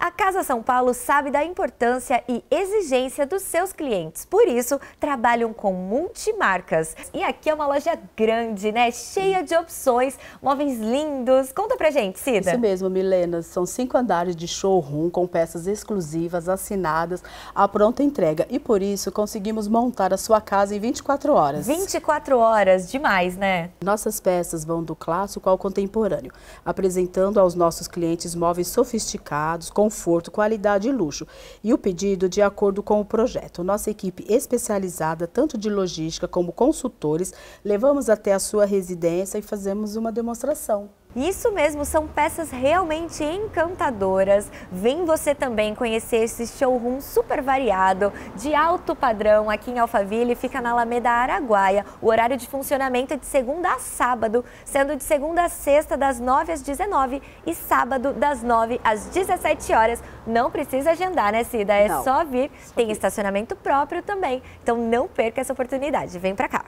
A Casa São Paulo sabe da importância e exigência dos seus clientes, por isso trabalham com multimarcas. E aqui é uma loja grande, né? Cheia de opções, móveis lindos. Conta pra gente, Cida. Isso mesmo, Milena. São cinco andares de showroom com peças exclusivas, assinadas, à pronta entrega. E por isso conseguimos montar a sua casa em 24 horas. 24 horas, demais, né? Nossas peças vão do clássico ao contemporâneo, apresentando aos nossos clientes móveis sofisticados, com conforto, qualidade e luxo. E o pedido de acordo com o projeto. Nossa equipe especializada, tanto de logística como consultores, levamos até a sua residência e fazemos uma demonstração. Isso mesmo, são peças realmente encantadoras. Vem você também conhecer esse showroom super variado, de alto padrão, aqui em Alphaville, fica na Alameda Araguaia. O horário de funcionamento é de segunda a sábado, sendo de segunda a sexta das 9 às 19 e sábado das 9 às 17 horas. Não precisa agendar, né, Cida? É não, só vir. Só Tem vir. estacionamento próprio também. Então não perca essa oportunidade. Vem pra cá.